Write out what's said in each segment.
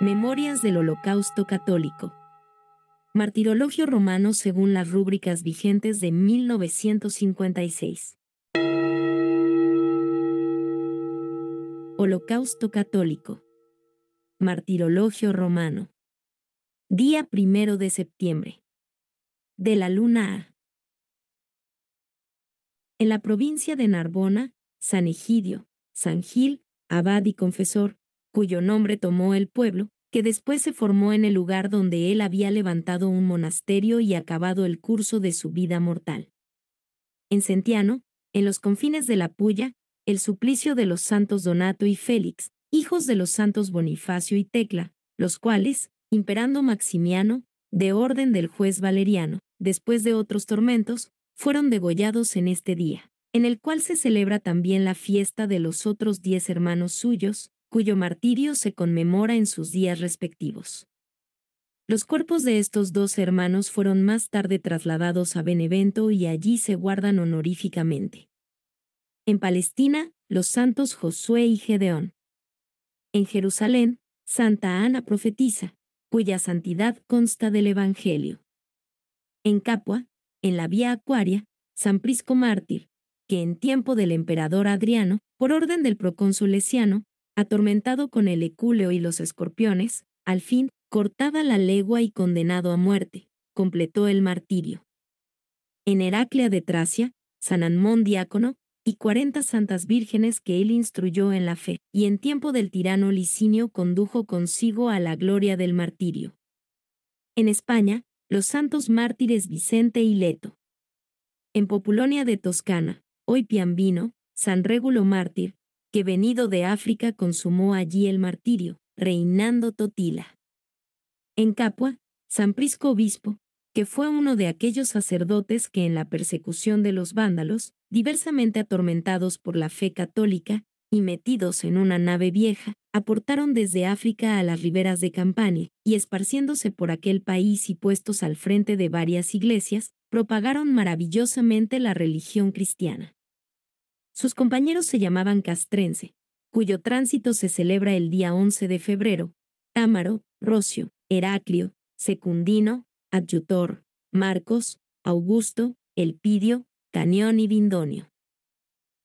Memorias del Holocausto Católico. Martirologio romano según las rúbricas vigentes de 1956. Holocausto Católico. Martirologio romano. Día primero de septiembre. De la luna A. En la provincia de Narbona, San Egidio, San Gil, abad y confesor, cuyo nombre tomó el pueblo, que después se formó en el lugar donde él había levantado un monasterio y acabado el curso de su vida mortal. En Sentiano, en los confines de la Puya, el suplicio de los santos Donato y Félix, hijos de los santos Bonifacio y Tecla, los cuales, imperando Maximiano, de orden del juez Valeriano, después de otros tormentos, fueron degollados en este día, en el cual se celebra también la fiesta de los otros diez hermanos suyos, cuyo martirio se conmemora en sus días respectivos. Los cuerpos de estos dos hermanos fueron más tarde trasladados a Benevento y allí se guardan honoríficamente. En Palestina, los santos Josué y Gedeón. En Jerusalén, Santa Ana profetiza, cuya santidad consta del Evangelio. En Capua, en la Vía Acuaria, San Prisco Mártir, que en tiempo del emperador Adriano, por orden del procónsul Lesiano, atormentado con el ecúleo y los escorpiones, al fin, cortada la legua y condenado a muerte, completó el martirio. En Heraclea de Tracia, San Anmón diácono, y cuarenta santas vírgenes que él instruyó en la fe, y en tiempo del tirano Licinio condujo consigo a la gloria del martirio. En España, los santos mártires Vicente y Leto. En Populonia de Toscana, hoy Piambino, San Régulo mártir, que venido de África consumó allí el martirio, reinando Totila. En Capua, San Prisco obispo, que fue uno de aquellos sacerdotes que en la persecución de los vándalos, diversamente atormentados por la fe católica, y metidos en una nave vieja, aportaron desde África a las riberas de Campania, y esparciéndose por aquel país y puestos al frente de varias iglesias, propagaron maravillosamente la religión cristiana. Sus compañeros se llamaban Castrense, cuyo tránsito se celebra el día 11 de febrero, Támaro, Rocio, Heraclio, Secundino, Adjutor, Marcos, Augusto, Elpidio, Canión y Vindonio.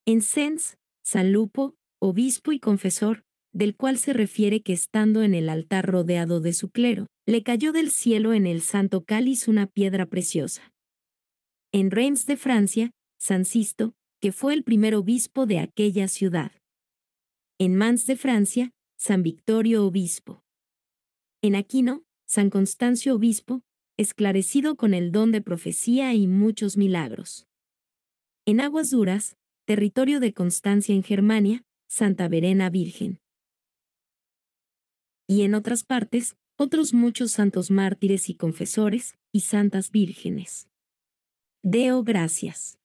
En Sens, San Lupo, obispo y confesor, del cual se refiere que estando en el altar rodeado de su clero, le cayó del cielo en el santo cáliz una piedra preciosa. En Reims de Francia, San Sisto, que fue el primer obispo de aquella ciudad. En Mans de Francia, San Victorio obispo. En Aquino, San Constancio obispo, esclarecido con el don de profecía y muchos milagros. En Aguas Duras, territorio de Constancia en Germania, Santa Verena Virgen. Y en otras partes, otros muchos santos mártires y confesores, y santas vírgenes. Deo gracias.